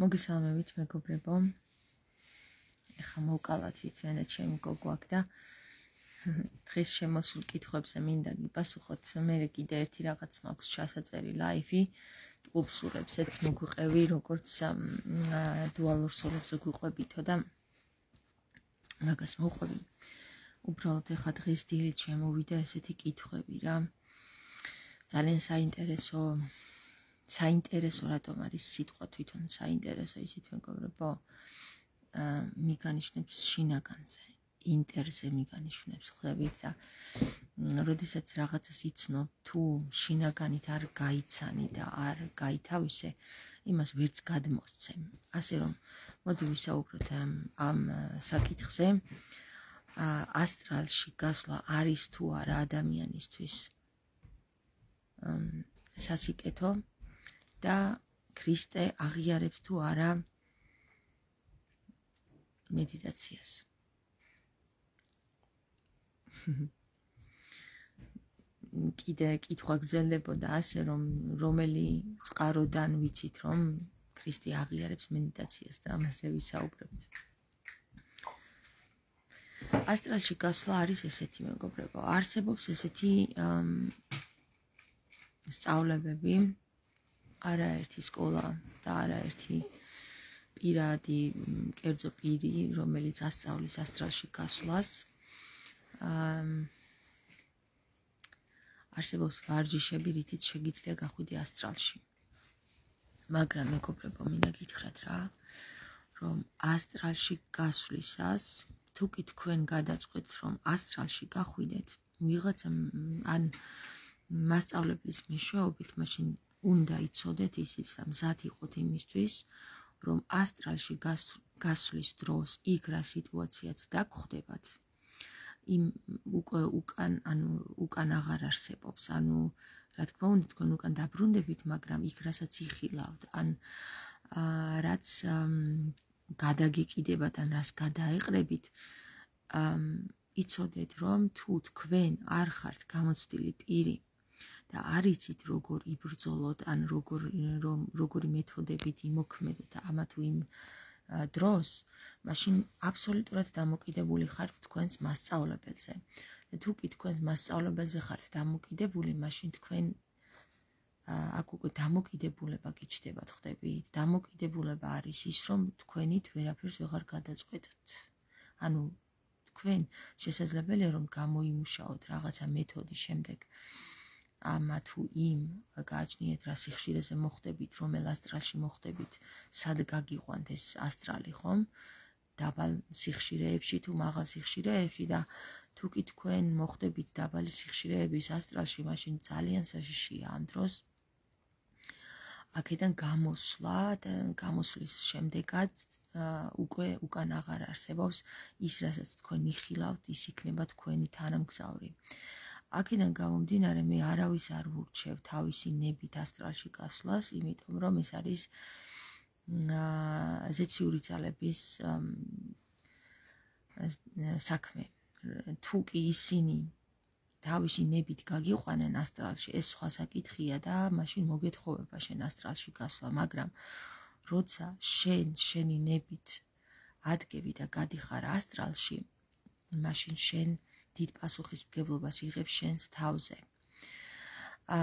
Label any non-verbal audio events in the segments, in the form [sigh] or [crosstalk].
მოგესალმებით მეგობრებო. ახლა მოკალათით ენა ჩემი გოგო აქ და დღეს შემოსულ კითხვებზე მინდა გიპასუხოთ. მე კიდე ერთი რაღაც მაქვს ჩასაწერი ლაიფი. ტუბსურებსაც მოგვიყევი, როგორც დუალურ სურებსაც გვიყვებითო და მაგას მოყვები. უბრალოდ ახლა დღეს დილით შემოვიდა ესეთი კითხვები რა. ძალიან საინტერესოა. საინტერესო რატომ არის სიტყვა თვითონ საინტერესო ისეთ მეგობრებო აა მიგანიშნებს შინაგანზე ინტერზე მიგანიშნებს ხდებით და როდესაც რაღაცას იცნო თუ შინაგანით არ გაიცანი და არ გაითავისე იმას ვერც გადმოსცემ ასე რომ მოდი ვისაუბროთ ამ ამ საკითხზე აა ასტრალში გასვლა არის თუ არა ადამიანისთვის აა სასიკეთო და ქრისტე აღიარებს თუ არა მედიტაციას. კიდე კითხვა გრძელდებოდა ასე რომ რომელი წყაროდან ვიცით რომ ქრისტე აღიარებს მედიტაციას და ამაზე ვისაუბრებთ. ასტრალში გასვლა არის ესეთი მეგობრებო, არსებობს ესეთი სწავლებები, არაერთი სკოლა და არაერთი პირადი, კერძო პირი, რომელიც ასწავლის ასტრალში გასვლას. არსებობს ვარჯიშები, რითიც შეგიძლია გახვიდე ასტრალში. მაგრამ მეკობრებო, მინდა გითხრათ რა, რომ ასტრალში გასვლისას თუკი თქვენ გადაწყვეტთ რომ ასტრალში გახვიდეთ, ვიღაცა ან მასწავლებლის მეშვეობით, მაშინ უნდა იცოდეთ ისიც და მზად იყოთ იმისთვის, რომ ასტრალში გასვლის დროს იქ რა სიტუაციაც დაგხვდებათ. იმ უკვე უკან ანუ უკან აღარ არსებობს, ანუ რა თქმა უნდა თქვენ უკან დაბრუნდებით, მაგრამ იქ რასაც იხილავთ, ან რაც გადაგიკიდებათან რას გადააეყრებით, იცოდეთ რომ თუ თქვენ არ ხართ გამოცდილი პირი და არ იცით როგორ იბრძოლოთ, ან როგორ რომ როგორი მეთოდებით იმოქმედოთ ამ თუ იმ დროს, მაშინ აბსოლუტურად დამოკიდებული ხართ თქვენს მასწავლებელზე. და თუ კი თქვენს მასწავლებელზე ხართ დამოკიდებული, მაშინ თქვენ აქ უკვე დამოკიდებულება კი ჩდებათ, ხდებით. დამოკიდებულება არის ის, რომ თქვენით ვერაფერს აღარ გადაწყვეტთ. ანუ თქვენ შესაძლებელია რომ გამოიმუშაოთ რაღაცა მეთოდი შემდეგ. აა ამა თუ იმ გააჩნიეთ რა სიხშირეზე მოხდებით, რომელ ასტრალში მოხდებით, სად გაგიყვანთ ეს ასტრალი, ხომ? დაბალ სიხშირეებში თუ მაღალ სიხშირეებში და თუ კი თქვენ მოხდებით დაბალ სიხშირეების ასტრალში, მაშინ ძალიან საშიშია ამ დროს. აქედან გამოსვლა და გამოსვლის შემდეგაც უკვე უკან აღარ არსებობს ის, რასაც თქვენ იხილავთ, ის იქნება თქვენი თანამგზავრი. აქედან გამომდინარე მე არავის არ ვურჩევ თავისი ნებით ასტრალში გასვლას, იმიტომ რომ ეს არის აა ზეციური ძალების საქმე. თუ კი ისინი თავისი ნებით გაგიყვანენ ასტრალში, ეს სხვა საკითხია და მაშინ მოგეთხოვება შენ ასტრალში გასვლა, მაგრამ როცა შენ შენი ნებით ადგები და გადიხარ ასტრალში, მაშინ შენ აა დიდ პასუხისმგებლობას იღებს შენს თავზე. ა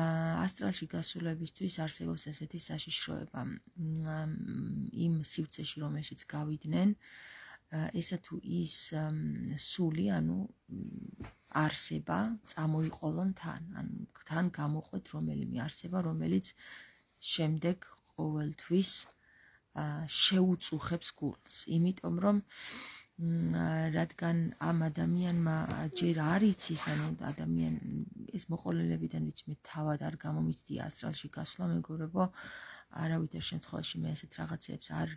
ასტრალში გასულებისთვის არსებობს ასეთი საშიშროება იმ სივრცეში, რომელშიც გავიდნენ, ესა თუ ის სული, ანუ არსება წამოიყოლონ თან, ან თან გამოყოთ რომელიმე არსება, რომელიც შემდეგ ყოველთვის შეუწუხებს გულს, იმიტომ რომ რადგან ამ ადამიანმა ჯერ არ იცის ანუ ადამიან ეს მოყოლელებიდან ვიცი მე თავად არ გამომიცდი ასტრალში გასვლა მეგობრებო არავითარ შემთხვევაში მე ასეთ რაღაცებს არ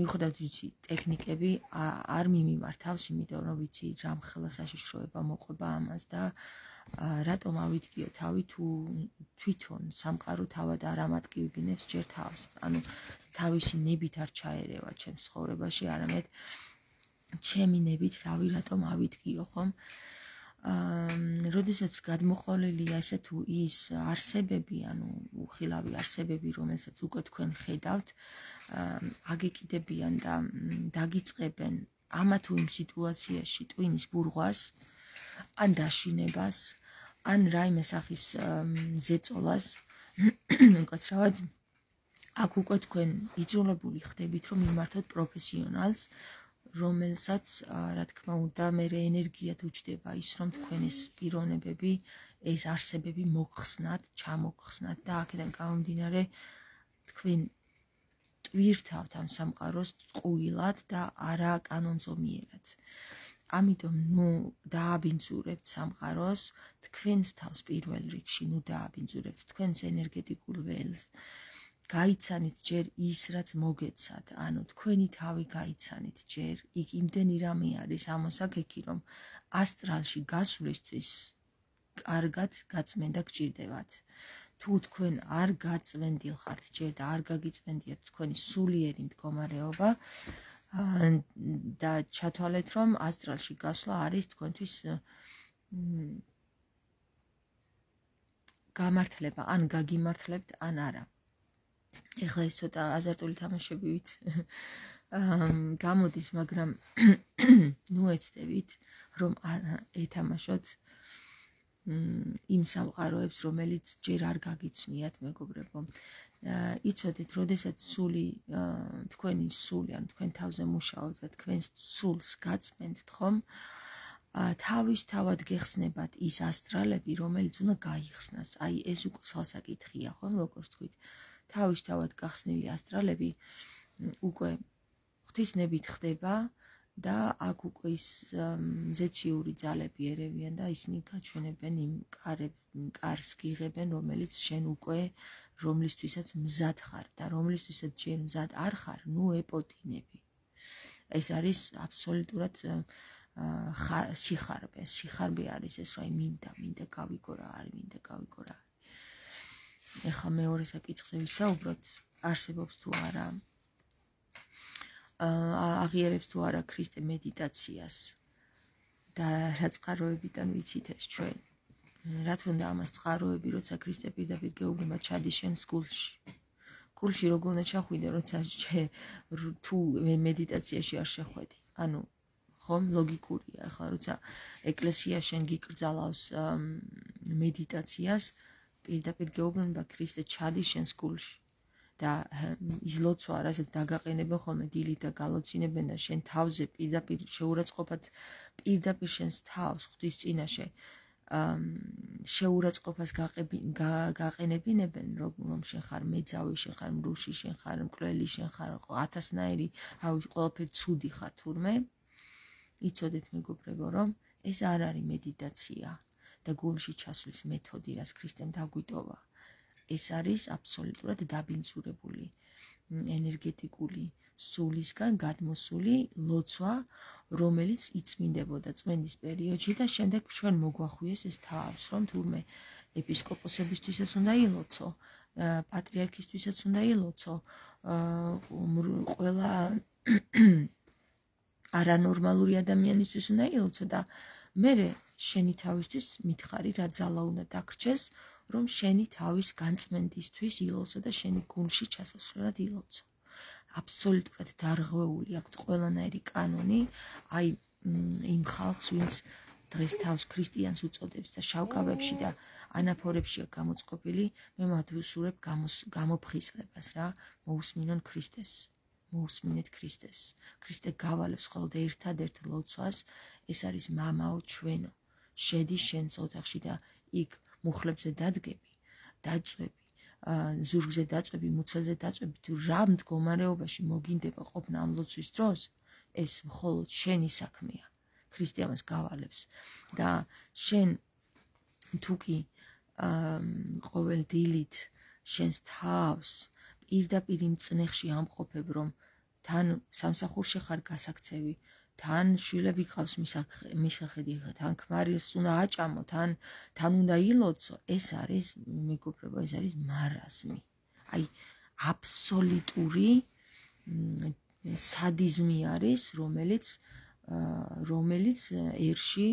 მივხვდებ ვიცი ტექნიკები არ მიმიმართავს იმიტომ რომ ვიცი რამ ხელასაშიშროება მოყვება ამას და რატომ ავიდგიო თავი თუ თვითონ სამყარო თავად არ ამატკივინებს ჯერ თავს ანუ თავისი ნებით არ ჩაერევა ჩემს ცხოვრებაში არამედ ჩემი ნებით თავი რატომ ავიდგიო ხომ? აა, როდესაც გადმოყოლილია ასე თუ ის არსებები, ანუ უხილავი არსებები, რომელსაც უკვე თქვენ ხედავთ, აა, აგეკიდებიან და დაგიწყებენ ამა თუ იმ სიტუაციაში ტვინის ბურღვას, ან დაშინებას, ან რაიმე სახის ზეწოლას, [coughs] მკაცრავად აქ უკვე თქვენ იძულებული ხდებით რომ იმართოთ პროფესიონალს, რომელსაც რა თქმა უნდა მე ენერგიად უჭდება ის რომ თქვენ ეს პიროვნებები ეს არსებები მოგხსნათ, ჩამოგხსნათ და აქედან გამომდინარე თქვენ ტვირთავთ ამ სამყაროს ყუილად და არა კანონზომიერად. ამიტომ ნუ დააბინძურებთ სამყაროს თქვენს თავს პირველ რიგში, ნუ დააბინძურებთ თქვენს ენერგეტიკულ ველს. გაიცანით ჯერ ის, რაც მოგეცათ, ანუ თქვენი თავი გაიცანით ჯერ, იქ იმდენი რამე არის ამოსაგექი, რომ ასტრალში გასვლისთვის კარგად გაწმენდა გჭირდებათ. თუ თქვენ არ გაწმენდილ ხართ ჯერ და არ გაგიწმენდიათ თქვენი სულიერი მდგომარეობა და ჩათვალეთ, რომ ასტრალში გასვლა არის თქვენთვის გამართლება, ან გაგიმართლებთ, ან არა. ეხლა ეს ცოტა აზარტული თამაშებივით [laughs] გამოდის, მაგრამ [coughs] ნუ ეცდებით, რომ ეთამაშოთ იმ სამყაროებს, რომელიც ჯერ არ გაგიცნიათ, მეგობრებო. იცოდეთ, როდესაც სული თქვენი სული, ანუ თქვენ თავზე მუშაობთ და თქვენს სულს გაწმენთ, ხომ? ა თავის თავად გეხსნებათ ის ასტრალები, რომელიც უნდა გაიხსნას. აი ეს უკვე სხვა საკითხია, ხომ, როგორც თქვით. აა თავისთავად გახსნილი ასტრალები უკვე ღვთისნებით ხდება და აქ უკვე ის ზეციური ძალები ერევიან და ისინი გაჩვენებენ იმ კარს გიღებენ რომელიც შენ უკვე რომლისთვისაც მზად ხარ და რომლისთვისაც შენ მზად არ ხარ ნუ ეპოტინები ეს არის აბსოლუტურად სიხარბე სიხარბე არის ეს რაი მინდა მინდა გავიგო რა არის მინდა გავიგო რა ეხა მეორე საკითხზე ვისაუბროთ, არსებობს თუ არა აღიერებს თუ არა ქრისტე მედიტაციას და რა წყაროებიდან ვიცით ეს ჩვენ? რა თქმა ამას წყაროები, როცა ქრისტე პირდაპირ გეუბნება ჩადის შენ სკულში. სკულში როგორ უნდა ჩახვიდე, როცა თუ მედიტაციაში არ შეხვედი? ანუ ხომ ლოგიკურია, ხა როცა ეკლესია შენ გიკრძალავს მედიტაციას, აა პირდაპირ გეუბნება ქრისტე ჩადის შენ სკულში და ის ლოცვა რასაც დაგაყენებენ ხოლმე დილით და გალოცინებენ და შენ თავზე პირდაპირ შეურაცხყოფად პირდაპირ შენს თავს ღვთის წინაშე შეურაცხყოფას გაყენებინებენ რომ შენ ხარ მეძავი შენ ხარ მრუში შენ ხარ მკვლელი შენ ხარ ათასნაირი აი ყველაფერი ცუდი ხარ თურმე იცოდეთ მეგობრებო რომ ეს არ არის მედიტაცია და გულში ჩასვლის მეთოდი, რაც ქრისტემ დაგვიტოვა. ეს არის აბსოლუტურად დაბინძურებული ენერგეტიკული სულისგან გადმოსული ლოცვა, რომელიც იწმინდებოდა წმენდის პერიოდში და შემდეგ ჩვენ მოგვახვიეს ეს თავს, რომ თურმე ეპისკოპოსებისთვისაც უნდა ილოცო, პატრიარქისთვისაც უნდა ილოცო, ყველა [clears throat] არანორმალური ადამიანისთვის უნდა ილოცო და მე შენი თავისთვის მითხარი რა ძალა უნდა დაგრჩეს რომ შენი თავის განწმენდისთვის ილოცო და შენი გულში ჩასასვლელად ილოცო აბსოლუტურად დარღვეული აქვს ყველანაირი კანონი აი იმ ხალხს ვინც დღეს თავს ქრისტიანს უწოდებს და შავკავებში და ანაფორებშია გამოწყობილი მე მათვისურებ გამოფხისლებას რა მოусმინონ ქრისტეს მოусმინეთ ქრისტეს ქრისტე გავალებს ხოლმე ერთადერთ ლოცვას ეს არის მამაო ჩვენო შედი შენს ოთახში და იქ მუხლებზე დადგები დაწვევი ზურგზე დაწვევი მუცელზე დაწვევი თუ რა მდგომარეობაში მოგინდება ყოფნა ამ ლოცვის დროს ეს მხოლოდ შენი საქმეა ქრისტიანს გავალებს და შენ თუ კი ყოველ დილით შენს თავს პირდაპირ იმ წნეხში ამყოფებ რომ თან სამსახურში ხარ გასაქცევი თან შვილები ყავს მის ახედი თან ქმარს უნდა აჭამოთ ან თან უნდა ილოცო ეს არის მეგობრებო ეს არის მარაზმი აი აბსოლუტური садизმი არის რომელიც რომელიც ერში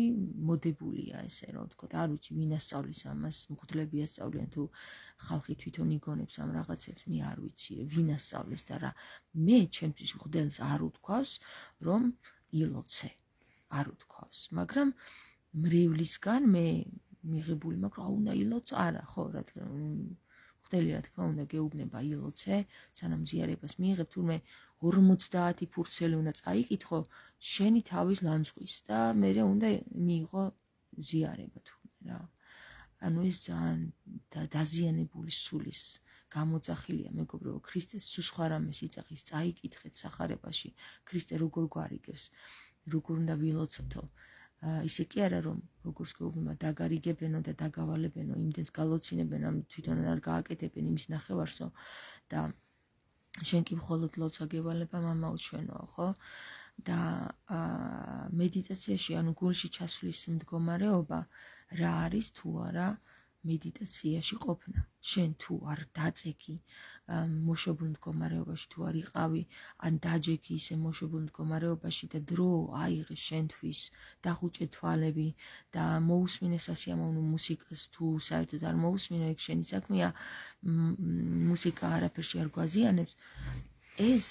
მოდებულია ესე რა ვთქვა და არ ვიცი ვინასწავლის ამას მკვლები ასწავლიან თუ ხალხი თვითონ იგონებს ამ რაღაცებს მე არ ვიცი ვინასწავლის და რა მე ჩემთვის ხდელს არ უთქავს რომ ილოცე არ უთქავს მაგრამ მრევლისგან მე მიღებული მაქვს აუ და ილოცე არა ხო რადგან ხდელი რა თქმა უნდა გეუბნება ილოცე სანამ ზიარებას მიიღებ თურმე 50 ფურცელი უნდა წაიკითხო შენი თავის ლანძღვის და მე რე უნდა მიიღო ზიარება თურმე რა ანუ ეს ძალიან დაზიანებული სულის აა გამოצאხილია მეგობრებო ქრისტეს სუსხარამეს იცახის წაიკითხეთ сахарებაში ქრისტე როგორ გვარიგებს როგორ უნდა ვილოცოთო ისე კი არა რომ როგორც გეუბნება დაგარიგებენო და დაგავალებენო იმდენს გალოცინებენ რომ თვითონ არ გააკეთებენ იმის ნახევარსო და შენ კი მხოლოდ ლოცვაგევალება მამაო ჩვენო ხო და მედიტაციაში ანუ გულში ჩასვლის მდგომარეობა რა არის თუ არა აა მედიტაციაში ყოფნა. შენ თუ არ დაწეკი მოშობრუნდ მდგომარეობაში თუ არ იყავი, ან დაჯექი ისე მოშობრუნდ მდგომარეობაში და დრო აიღე შენთვის, დახუჭე თვალები და მოусმინე სასიამოვნო მუსიკას თუ საერთოდ არ მოусმინე, ეგ შენი საქმეა. მუსიკა არაფერში არ გვაზიანებს. ეს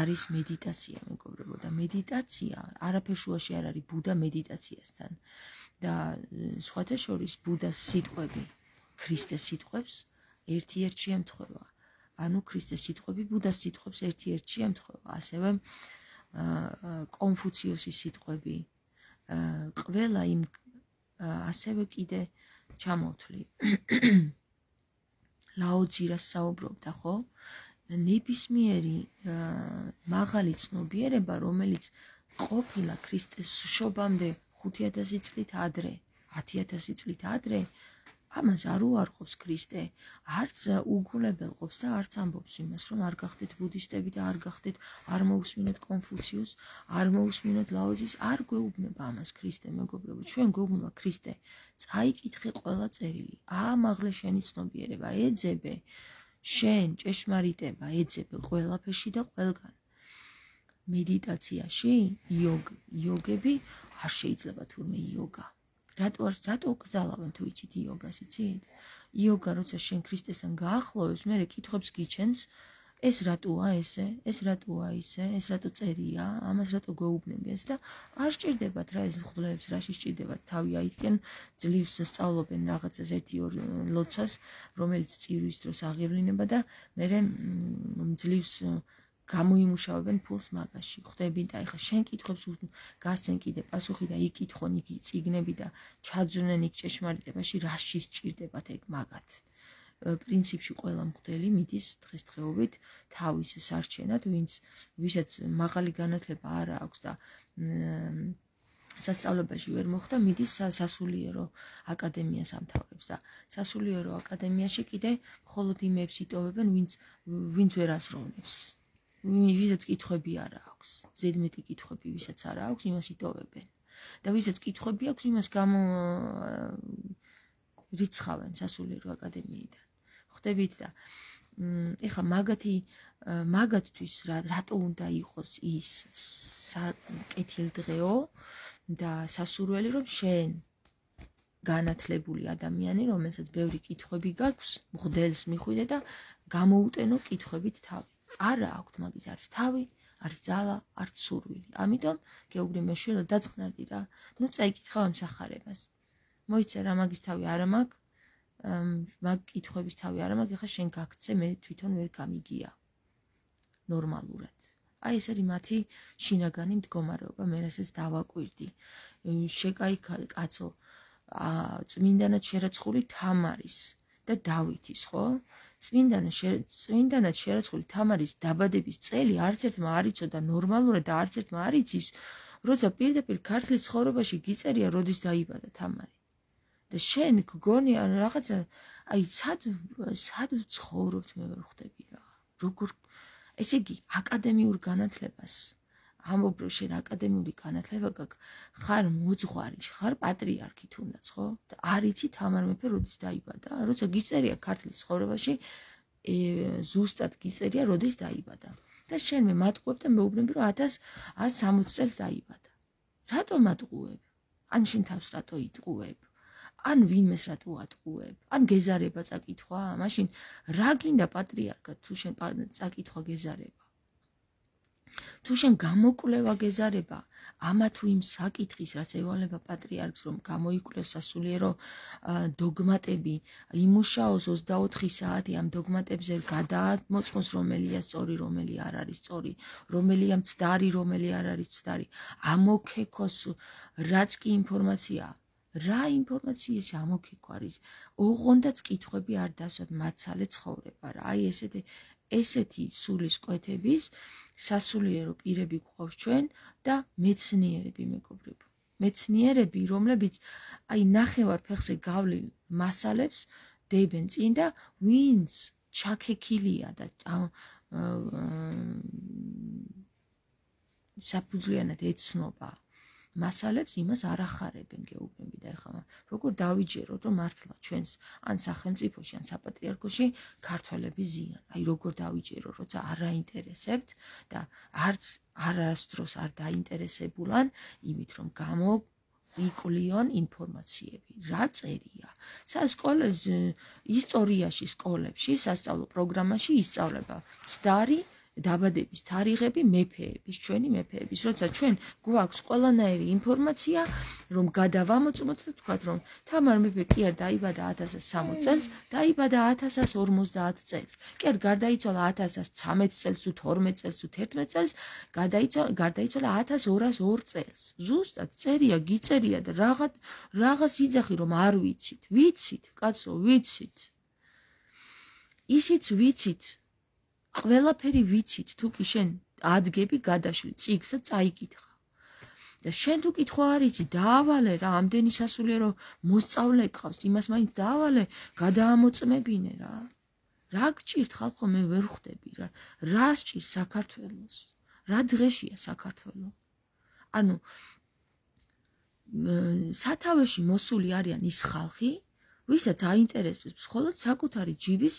არის მედიტაცია, მეგობრებო და მედიტაცია არაფერშუაში არ არის ბუდა მედიტაციასთან. და სხვათა შორის ბუდას სიტყვები ქრისტეს სიტყვებს ერთ-ერთი შემთხვევა ანუ ქრისტეს სიტყვები ბუდას სიტყვებს ერთ-ერთი შემთხვევა ასევე კონფუციუსის სიტყვები ყველა იმ ასევე კიდე ჩამოთვლი [coughs] ლაოცირას საუბრობდა ხო ნებისმიერი მაღალი ცნობიერება რომელიც ყოფილა ქრისტეს შობამდე 5000 წლით ადრე, 10000 წლით ადრე ამას არ უარყოფს ქრისტე, არც უგულებელ ყოფს და არც ამბობს იმას, რომ არ გახდეთ ბუდისტები და არ გახდეთ არ მოусმინოთ კონფუციუს, არ მოусმინოთ ლაოზის, არ გვეუბნება ამას ქრისტე, მეგობრებო, ჩვენ გვეუბნება ქრისტე. წაიკითხე ყველა წერილი, ამაღლე შენი ცნობიერება, ეძებე შენ ჭეშმარიტება, ეძებე ყველაფერში და ყველგან. მედიტაციაში, იოგ, იოგები არ შეიძლება თურმე იოგა. რატო რატო გზალავენ თუ იცით იოგას, იცით? იოგა როცა შენ ქრისტესთან გაახლოვებს, მე რეკითხებს გიჩენს, ეს რატოა ესე? ეს რატოა ისე? ეს რატო წერია? ამას რატო გვეუბნები ეს და არ შეჭirdებათ რა ეს მხლებს, რა შეჭirdებათ თავი აიქენ, ძლივს სწავლობენ რაღაცას 1-2 ლოცვას, რომელიც წირვის დროს აღევლინება და მე მძლივს გამოიმუშავებენ ფულს მაგაში ხდები და ეხა შენ კითხებს გასცენ კიდე პასუხი და იქ ითხონ იგი ციგნები და ჩაძვნენ იქ ჭეშმარიტებაში რა შეჭirdებათ ეგ მაგათ პრინციპში ყველა მგდელი მიდის დღესდღეობით თავის სარჩენად ვინც ვისაც მაღალი განათლება არ აქვს და სასწავლებელში ვერ მოხვდა მიდის სასულიერო აკადემიას ამთავრებს და სასულიერო აკადემიაში კიდე მხოლოდ იმებს იტოვებენ ვინც ვინც ვერ ასროვნებს ვისაც კითხები არ აქვს, ზედმეტი კითხები ვისაც არ აქვს, იმას იტოვებენ. და ვისაც კითხები აქვს, იმას გამ რიცხავენ სასულიერო აკადემიიდან. ხვდებით და ეხა მაგათი მაგათთვის რატო უნდა იყოს ის კეთილ დღეო და სასურველი რომ შენ განათლებული ადამიანი, რომელსაც ბევრი კითხვები გაქვს, მღდელს მიხვიდე და გამოუტენო კითხვებით თავი. არა აქვთ მაგის არც თავი, არც ძალა, არც სურვილი. ამიტომ გეუბრი მე შვილო დაწყნარდი რა. ნუ წაიკითხავ ამ сахарებას. მოიცე რა მაგის თავი არა მაქვს. მაგ კითხების თავი არა მაქვს, ეხა შენ გაგცე მე თვითონ ვერ გამიგია. ნორმალურად. აი ეს არის მათი შინაგანი მდგომარეობა, მე რასაც დავაკვირდი. შეკაიქა კაცო, აა წმინდანად შერაცხული თამარის. და დავითის, ხო? წმინდანა წმინდანად შერაცხული თამარის დაბადების წელი არც ერთმა არ იცოდა ნორმალურად და არც ერთმა არ იცის, როცა პირდაპირ ქართლის ცხოვრებაში გიწერია, როდის დაიბადა თამარი. და შენ გგონი ან რაღაცა, აი სად სად ცხოვრობთ მე ვერ ხვდები რა. როგორ ესე იგი აკადემიურ განათლებას ამობრო შენ აკადემიური განათლება გაქვს, ხარ მოძღვარი, ხარ პატრიარქი თუნდაც, ხო? და არიცი თამარ მეფე როდის დაიბადა? როცა გიწერია ქართლის ცხოვრებაში, ზუსტად გიწერია როდის დაიბადა. და შენ მე მატყუებ და მეუბნები რომ 1160 წელს დაიბადა. რატო მატყუებ? ან შენ თავს რატო იტყუებ? ან ვინმეს რატო ატყუებ? ან გეზარება წაკითხვა? მაშინ რა გინდა პატრიარქად თუ შენ წაკითხვა გეზარება? თუ შენ გამოკვლევა გეზარება ამა თუ იმ საკითხის რაც ევალება პატრიარქს რომ გამოიკვლევს სასულიერო დოგმატები იმუშაოს 24 საათი ამ დოგმატებზე გადაამოწმოს რომელია სწორი რომელი არ არის სწორი რომელია მცდარი რომელი არ არის მცდარი ამოქეკოს რაც კი ინფორმაცია რა ინფორმაცია ამოქეკო არის ოღონდაც კითხები არ დასვათ მაცალე ცხოვრება რა აი ესეთი ესეთი სულის კვეთების სასულიერო პირები გვყავს ჩვენ და მეცნიერები მეგობრებო. მეცნიერები, რომლებიც აი ნახევარ ფეხზე გავლილ მასალებს დებენ წინ და ვინც ჩაქეკილია და საფუძვლიანად ეცნობა მასალებს იმას არ ახარებენ გეუბნები და ეხლა როგორ დავიჯეროთ რომ მართლა ჩვენს ან სახელმწიფოში ან საპატრიარქოში ქართველები ზიან აი როგორ დავიჯეროთ როცა არ აინტერესებთ და არც არასდროს არ დაინტერესებულან იმით რომ გამო იკლიონ ინფორმაციები რა წერია სასკოლო ისტორიაში სკოლებში სასწავლო პროგრამაში ისწავლება ძდარი დაბადების თარიღები მეფეების, ჩვენი მეფეების, როცა ჩვენ გვაქვს ყველანაირი ინფორმაცია, რომ გადავამოწმოთ და თქვათ, რომ თამარ მეფე კი არ დაიბადა 1060 წელს, დაიბადა 1050 წელს. კი არ გარდაიცვალა 1013 წელს თუ 12 წელს თუ 11 წელს, გადაიცვალა გარდაიცვალა 1202 წელს. ზუსტად წერია, გიწერია და რაღაც რაღაც იძახი რომ არ ვიცით. ვიცით, კაცო, ვიცით. ისიც ვიცით. ყველაფერი ვიცით, თუ კი შენ ადგები გადაშლი, წიგსა წაიკითხა. და შენ თუ კითხვა არ იცი, დაავალე რა, ამდენი სასულიერო რომ მოსწავლე ყავს, იმას მაინც დაავალე, გადაამოწმებინე რა. რა გჭირთ ხალხო, მე ვერ ხვდები რა. რა სჭირს საქართველოს? რა დღეშია საქართველო? ანუ სათავეში მოსული არიან ის ხალხი, ვისაც აინტერესებს მხოლოდ საკუთარი ჯიბის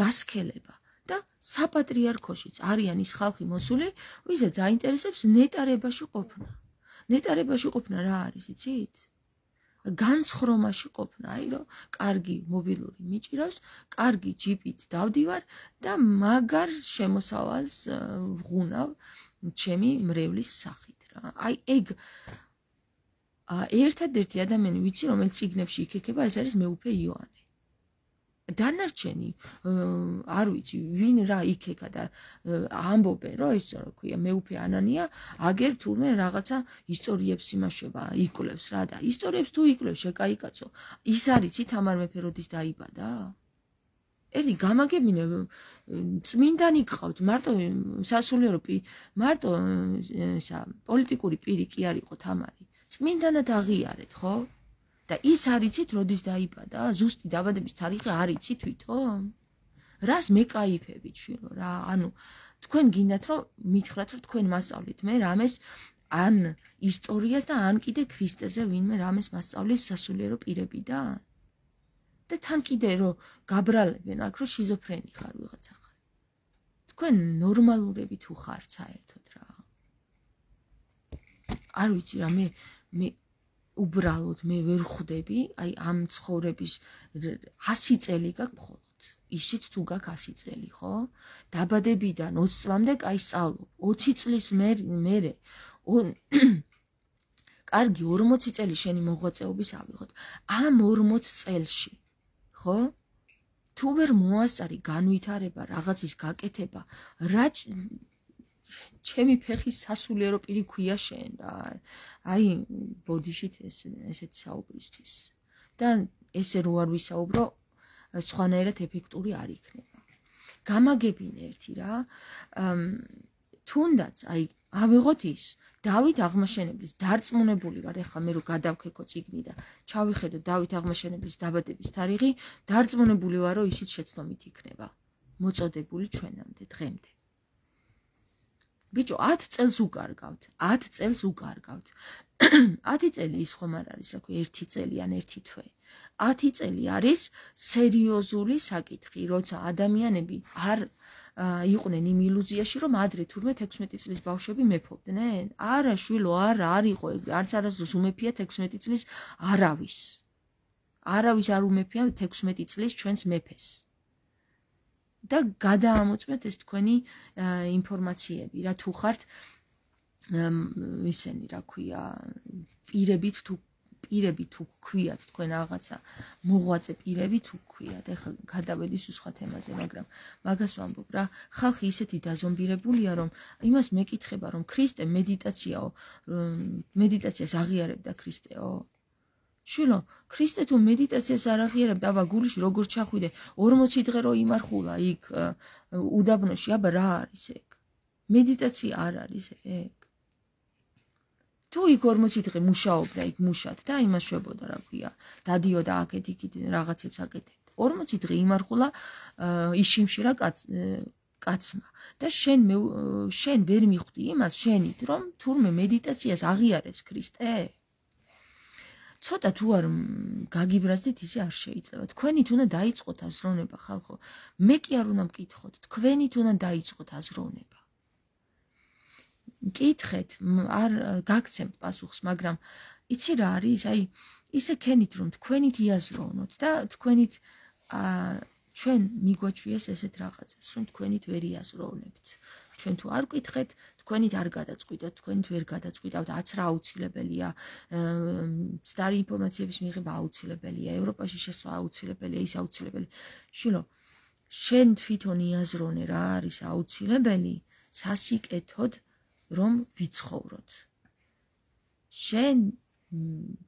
გასქელება. და საპატრიარქოშიც არიან ის ხალხი მოსული, ვისაც აინტერესებს ნეტარებაში ყოფნა. ნეტარებაში ყოფნა რა არის, იცით? განცხრომაში ყოფნა, აი რომ კარგი მობილური მიჭირავს, კარგი ჯიპით დავდივარ და მაგარ შემოსავალს ვღუნავ ჩემი მრევლის სახით რა. აი ეგ ერთადერთი ადამიანი ვიცი, რომელიც ციგნებში იქეკება, ეს არის მეუფე იოანე. დანარჩენი არ ვიცი ვინ რა იქე გადა ამბობენ რომ ისე რა ქვია მეუფე ანანია აგერ თურმე რაღაცა ისტორიებს იმაშება იკლებს რა და ისტორიებს თუ იკლებს შეკაი კაცო ის არიცი თამარ მეფე როდის დაიბადა ერთი გამაგებინე წმინდანი გყავთ მარტო სასულიერო პი მარტო ისა პოლიტიკური პირი კი არისო თამარი წმინდანად აღიარეთ ხო და ის არიცით როდის დაიბადა? ზუსტი დაბადების თარიღი არიცით თვითო? რას მეკაიფებით შილო რა? ანუ თქვენ გინდათ რომ მითხრათ რომ თქვენ მასწავლეთ მე რამეს ან ისტორიას და ან კიდე ქრისტეზე ვინმე რამეს მასწავლის სასულიერო პირები და და თან კიდე რომ გაბრალებენ აქ რომ შიზოფრენი ხარ ვიღაცა ხარ თქვენ ნორმალურები თუ ხართ საერთოდ რა არ ვიცი რა მე მე უბრალოდ მე ვერ ხვდები, აი ამ ცხოვრების 100 წელი გაქვს მხოლოდ. ისიც თუ გაქვს 100 წელი, ხო? დაბადებიდან 20 წლამდე კაი სწავლობ. 20 წლის მე მე [coughs] კარგი 40 წელი შენი მოღვაწეობის ავიღოთ. ამ 40 წელში, ხო? თუ ვერ მოასწარი განვითარება, რაღაცის გაკეთება, რა ჩემი ფეხი სასულიერო პირი ქვია შენ რა აი ბოდიშით ეს ესეთი საუბრისთვის და ესე რო არ ვისაუბრო სხვანაირად ეფექტური არ იქნება გამაგებინე ერთი რა თუნდაც აი ავიღოთ ის დავით აღმაშენებლის დარწმუნებული ვარ ეხლა მე რო გადავქეკო ციგნი და ჩავიხედო დავით აღმაშენებლის დაბადების თარიღი დარწმუნებული ვარ რომ ისიც შეცდომით იქნება მოწოდებული ჩვენამდე დღემდე ბიჭო 10 წელს უკარგავთ 10 წელს უკარგავთ 10 წელი ის ხომ არ არის აკვე 1 წელი ან 1 თვე 10 წელი არის სერიოზული საკითხი როცა ადამიანები არ იყვნენ იმ ილუზიაში რომ ადრე თურმე 16 წლის ბავშვები მეფობდნენ არა შვილო არა არისო არც არასდროს უმეფია 16 წლის არავის არავის არ უმეფია 16 წლის ჩვენს მეფეს და გადაამოწმეთ ეს თქვენი ინფორმაციები რა თუ ხართ ისენი რა ქვია პირებით თუ პირები თუ ქვიათ თქვენ რაღაცა მოღვაწე პირები თუ ქვიათ ეხლა გადავედი სულ სხვა თემაზე მაგრამ მაგას ვამბობ რა ხალხი ისეთი დაზომბირებულია რომ იმას მეკითხება რომ ქრისტე მედიტაციაო მედიტაციას აღიარებდა ქრისტეო შვილო, ქრისტე თუ მედიტაციას არ აღიარებ, აბა გულში როგორ ჩახვიდე 40 დღე რო იმარხულა იქ უდაბნოში, აბა რა არის ეგ? მედიტაცია არ არის ეგ. თუ იქ 40 დღე მუშაობდა, იქ მუშად და იმასშვებოდა, რა ქვია, დადიოდა აქეთ იქით რაღაცებს აკეთებ. 40 დღე იმარხულა იშიმში რა კაც კაცმა და შენ შენ ვერ მიხვდი იმას შენით რომ თურმე მედიტაციას აღიარებს ქრისტე? ცოტა თუ არ გაგიბრაზდით, ისე არ შეიძლება. თქვენი თუნდა დაიწყოთ აზროვნება, ხალხო. მე კი არ უნდა მკითხოთ. თქვენი თუნდა დაიწყოთ აზროვნება. მკითხეთ, არ გაგცემთ პასუხს, მაგრამ იცი რა არის? აი, ისე ქენით რომ თქვენით იაზროვნოთ და თქვენით აა ჩვენ მიგვაჩვიეს ესეთ რაღაცას, რომ თქვენით ვერ იაზროვნებთ. ჩვენ თუ არ გკითხეთ, თქვენით არ გადაწყვიტოთ, თქვენით ვერ გადაწყვიტავთ, აც რა აუცილებელია, სტარი ინფორმაციების მიღება აუცილებელია, ევროპაში შესვლა აუცილებელია, ის აუცილებელი. შილო, შენ თვითონ იაზრონე რა არის აუცილებელი, სასიკეთოდ რომ ვიცხოვროთ. შენ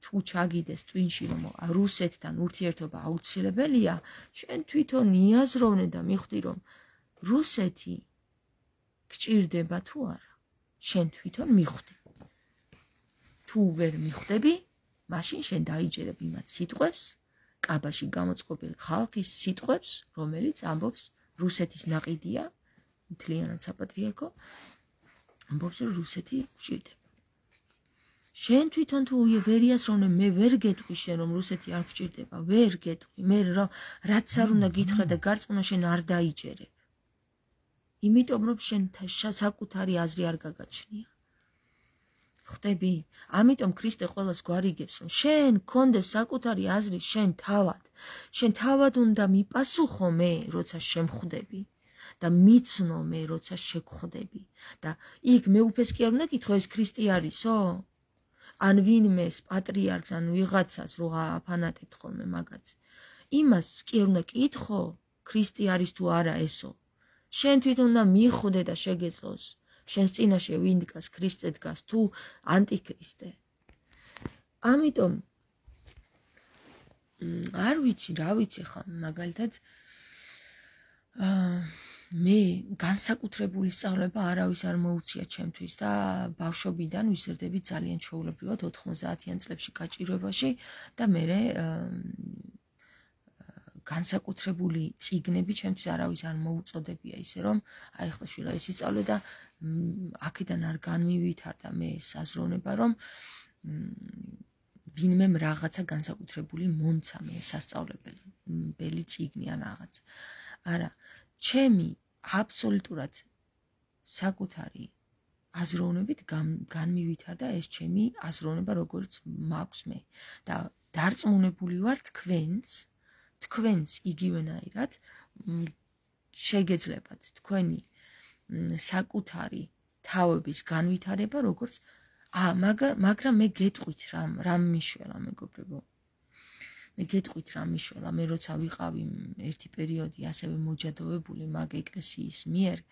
თუ ჩაგიდეს ტვინში რომ რუსეთთან ურთიერთობა აუცილებელია, შენ თვითონ იაზროვნე და მიხვდი რომ რუსეთი გჭირდება თუ არა. შენ თვითონ მიხვდი. თუ ვერ მიხვდები, მაშინ შენ დაიჭერებ იმათ სიტყვებს, კაბაში გამოწყობილ ხალხის სიტყვებს, რომელიც ამბობს რუსეთის ناقიდია, მთლიანად საპატრიარქო ამბობს რომ რუსეთი გჭირდება. შენ თვითონ თუ ვერ იასროვნე, მე ვერ გეტყვი შენ რომ რუსეთი არ გჭირდება, ვერ გეტყვი, მე რა რაც არ უნდა გითხრა და გარწმუნო შენ არ დაიჭერებ. იმიტომ რომ შენ საკუთარი აზრი არ გაგაჩნია ხტები, ამიტომ ქრისტე ყოველს გვარიგებს, რომ შენ კონდეს საკუთარი აზრი შენ თავად. შენ თავად უნდა მიპასუხო მე, როცა შემხვდები და მიცნო მე, როცა შეგხვდები. და იქ მე უფეს კი არ უნდა გითხო ეს ქრისტე არისო? ან ვინმე ეს პატრიარქს, ან ვიღაცას რო აფანატებთ ხოლმე მაგაც. იმას კი არ უნდა გითხო, ქრისტე არის თუ არა ესო? შენ თვითონ და მიხვდე და შეგეწოს შენს წინაშე ვინ დგას ქრისტე დგას თუ ანტიქრისტე ამიტომ არ ვიცი რა ვიცი ხა მაგალითად მე განსაკუთრებული სწავლება არავის არ მოუწია ჩემთვის და ბავშვობიდან ვისერდები ძალიან ჩვეულებრივად 90-იან წლებში გაჭირვებაში და მე განსაკუთრებული ციგნები ჩემთვის არავის არ მოუწოდებია ისე რომ აი ხლა შეიძლება ის ისწავლე და აქედან არ განმივითარდა მე საზრონება რომ ვინმე რაღაცა განსაკუთრებული მომცა მე სასწავლებელი ბელი ციგნი ან რაღაც არა ჩემი აბსოლუტურად საკუთარი აზროვნებით განმივითარდა ეს ჩემი აზროვნება როგორც მაქვს მე და დარწმუნებული ვარ თქვენს თქვენს იგივენაირად შეგეძლებათ თქვენი საკუთარი თავების განვითარება როგორც ა მაგრამ მაგრამ მე გეტყვით რამ რამ მიშველა მეგობრებო მე გეტყვით რამ მიშველა მე როცა ვიყავი ერთი პერიოდი ასევე მოჯადოვებული მაგ ეკლესიის მიერ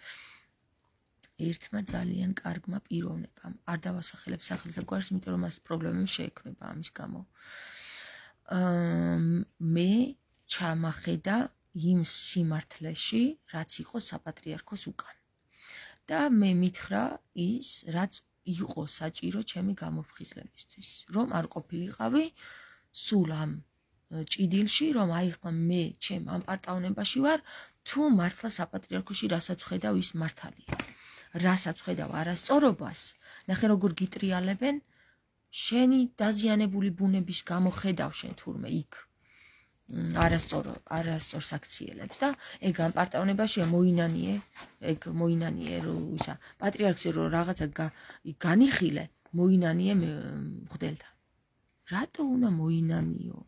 ერთმა ძალიან კარგმა პიროვნებამ არ დავასახელებ სახელს და გვარს იმიტომ რომ მას პრობლემები შეექმნება ამის გამო აა მე ჩამახედა იმ სიმართლეში, რაც იყო საპატრიარქოს უკან. და მე მითხრა ის, რაც იყო საჭირო ჩემი გამოფხიზლებისთვის, რომ არ ყოფილიყავი სულ ამ ჭიდილში, რომ აი ხო მე ჩემ ამ პარტავნებაში ვარ, თუ მართლა საპატრიარქოში რასაც ხედავ ის მართალია. რასაც ხედავ არასწორობას, ნახე როგორ გიტრიალებენ შენი დაზიანებული ბუნების გამო ხედავ შენ თურმე იქ არასწორ არასწორ საქციელებს და ეგ განპარტავნებაში მოინანიე ეგ მოინანიე რომ ისა პატრიარქზე რომ რაღაცა განიხილე მოინანიე მხდელთან რატო უნდა მოინანიო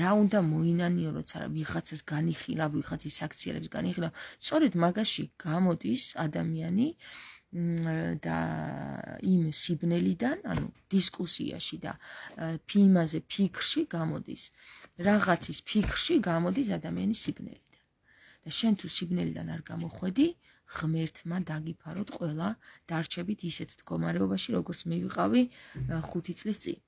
რა უნდა მოინანიო როცა ვიღაცას განიხილავ ვიღაცის საქციელებს განიხილავ სწორედ მაგაში გამოდის ადამიანი აა და იმ სიბნელიდან, ანუ დისკუსიაში და ფიმაზე ფიქრში გამოდის. რაღაცის ფიქრში გამოდის ადამიანის სიბნელიდან. და შენ თუ სიბნელიდან არ გამოხვედი, ღმერთმა დაგიფაროთ ყველა დარჩებით ისეთ მდგომარეობაში, როგორც მე ვიყავი 5 წლის წინ.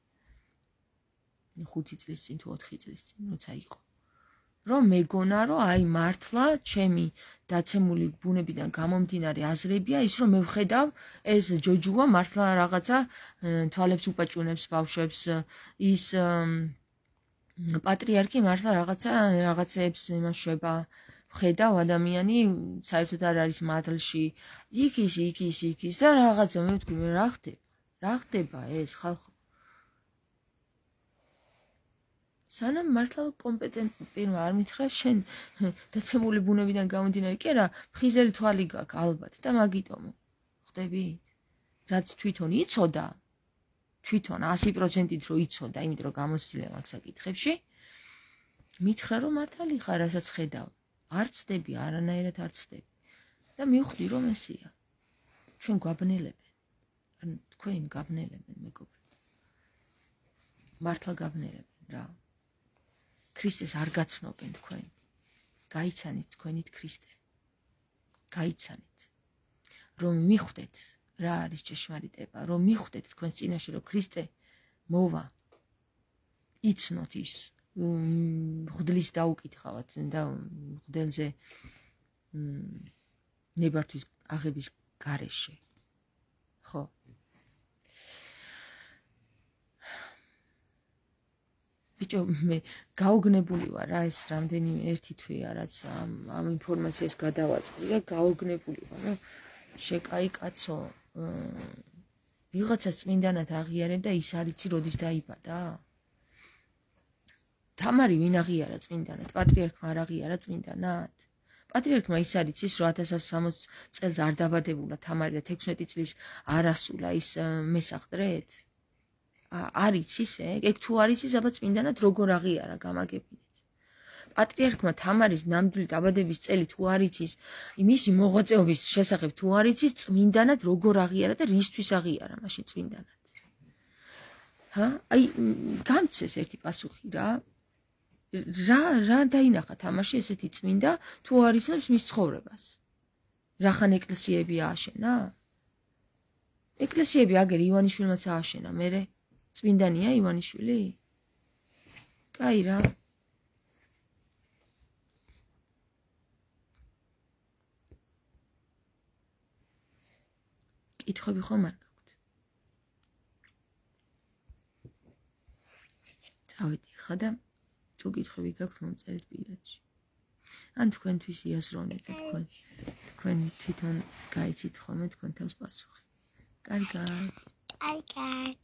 5 წლის წინ თუ 4 წლის წინ, როცა იყო. რომ მეგონა, რომ აი მართლა ჩემი აა დაცემული ბუნებიდან გამომდინარე აზრებია ის, რომ მე ვხედავ ეს ჯოჯუა მართლა რაღაცა თვალებს უპაჭუნებს ბავშვებს ის პატრიარქი მართლა რაღაცა რაღაცებს იმაშובה ხედავ ადამიანი საერთოდ არ არის მადლში იქ ის იქ ის იქ ის და რაღაცა მე ვთქვი რა ხდება რა ხდება ეს ხალხო სანამ მართლა კომპეტენტურმა არ მითხრა შენ დაცემული ბუნებიდან გამომდინარე კი არა ფხიზელი თვალი გაქვს ალბათ და მაგიტომ ხდები რაც თვითონ იცოდა თვითონ 100%-ით რომ იცოდა იმიტომ რომ გამოსილე მაგ საკითხებში მითხრა რომ მართალი ხარ რასაც ხედავ არ ცდები არანაირად არ ცდები და მივხვდი რომ ესია ჩვენ გვაბნელებენ ან თქვენ გაბნელებენ მეგობრებო მართლა გაბნელებენ რა ქრისტეს არ გაცნობენ თქვენ. გაიცანით თქვენით ქრისტე. გაიცანით. რომ მიხვდეთ რა არის ჭეშმარიტება, რომ მიხვდეთ თქვენს წინაშე რომ ქრისტე მოვა. იცნოთ ის. ღვდლის დაუკითხავთ და ღვდელზე ნებართვის აღების გარეშე. ხო, ბიჭო მე გაოგნებული ვარ რა ეს რამდენი ერთი თვეა რაც ამ ამ ინფორმაციას გადავაწყვი და გაოგნებული ვარ ნუ შეკაი კაცო ვიღაცას წმინდანად აღიარებ და ის არიცი როდის დაიბადა თამარი ვინ აღიარა წმინდანად პატრიარქმა არ აღიარა წმინდანად პატრიარქმა ის არიცი რომ 1160 წელს არ დაბადებულა თამარი და 16 წლის არასულა ის მესახდრეთ არის ისე, ეგ თუ არის ის, ალბათ წმინდანად როგორ აღიარა გამაგებინეთ. პატრიარქმა თამარის ნამდვილი დაბადების წელი თუ არის ის, მისი მოღვაწეობის შესახებ თუ არის ის, წმინდანად როგორ აღიარა და რისთვის აღიარა მაშინ წმინდანად. ჰა? აი გამცეს ერთი პასუხი რა. რა რა დაინახა თამაში ესეთი წმინდა თუ არის ის მის ცხოვრებას. რახან ეკლესიები ააშენა? ეკლესიები აგერ ივანიშვილმაც ააშენა, მერე წმინდანია ივანიშვილი? კაი რა. კითხები ხომ არ გაქვთ? წავედი ხა და თუ კითხები გაქვთ მომწერეთ პირადში. ან თქვენთვის იასროვნეთ თქვენ თქვენ თვითონ გაიცით ხოლმე თქვენ თავს პასუხი. კარგად. კარგად.